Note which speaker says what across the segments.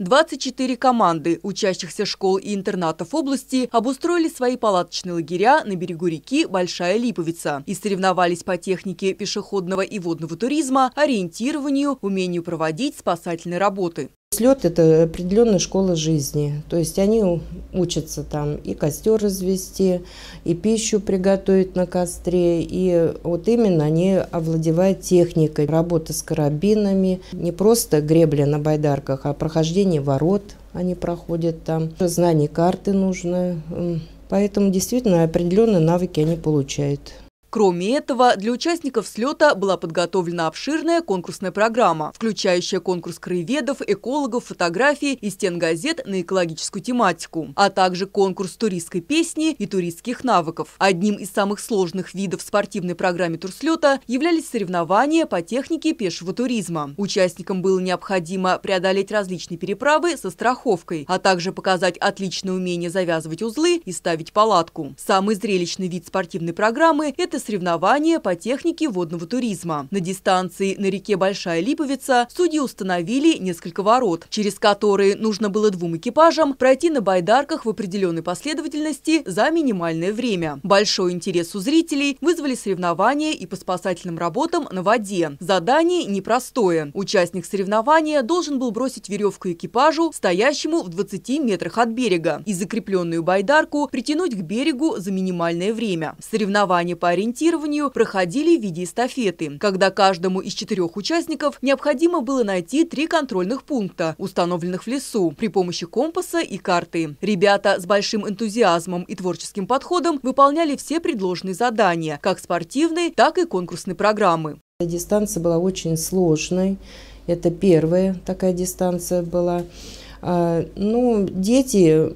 Speaker 1: 24 команды учащихся школ и интернатов области обустроили свои палаточные лагеря на берегу реки Большая Липовица и соревновались по технике пешеходного и водного туризма, ориентированию, умению проводить спасательные работы.
Speaker 2: Слет – это определенная школа жизни. То есть они учатся там и костер развести, и пищу приготовить на костре. И вот именно они овладевают техникой работы с карабинами. Не просто гребля на байдарках, а прохождение ворот они проходят там. Знание карты нужно. Поэтому действительно определенные навыки они получают.
Speaker 1: Кроме этого, для участников слета была подготовлена обширная конкурсная программа, включающая конкурс краеведов, экологов, фотографий и стен газет на экологическую тематику, а также конкурс туристской песни и туристских навыков. Одним из самых сложных видов спортивной программы турслета являлись соревнования по технике пешего туризма. Участникам было необходимо преодолеть различные переправы со страховкой, а также показать отличное умение завязывать узлы и ставить палатку. Самый зрелищный вид спортивной программы – это соревнования по технике водного туризма. На дистанции на реке Большая Липовица судьи установили несколько ворот, через которые нужно было двум экипажам пройти на байдарках в определенной последовательности за минимальное время. Большой интерес у зрителей вызвали соревнования и по спасательным работам на воде. Задание непростое. Участник соревнования должен был бросить веревку экипажу, стоящему в 20 метрах от берега, и закрепленную байдарку притянуть к берегу за минимальное время. Соревнования по ориентированию ориентированию проходили в виде эстафеты, когда каждому из четырех участников необходимо было найти три контрольных пункта, установленных в лесу, при помощи компаса и карты. Ребята с большим энтузиазмом и творческим подходом выполняли все предложенные задания, как спортивные, так и конкурсные программы.
Speaker 2: Дистанция была очень сложной. Это первая такая дистанция была. А, ну, дети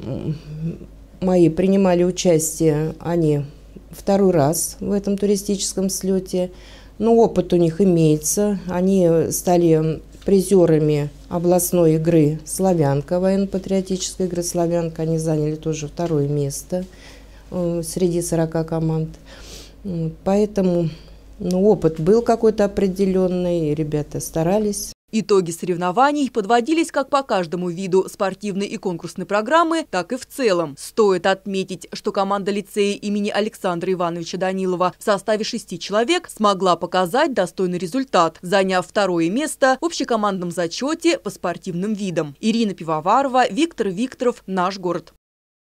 Speaker 2: мои принимали участие, они второй раз в этом туристическом слете. Но опыт у них имеется. Они стали призерами областной игры «Славянка», военно-патриотической игры «Славянка». Они заняли тоже второе место э, среди 40 команд. Поэтому ну, опыт был какой-то определенный, ребята старались.
Speaker 1: Итоги соревнований подводились как по каждому виду спортивной и конкурсной программы, так и в целом. Стоит отметить, что команда лицея имени Александра Ивановича Данилова в составе шести человек смогла показать достойный результат, заняв второе место в общекомандном зачете по спортивным видам. Ирина Пивоварова, Виктор Викторов, «Наш город».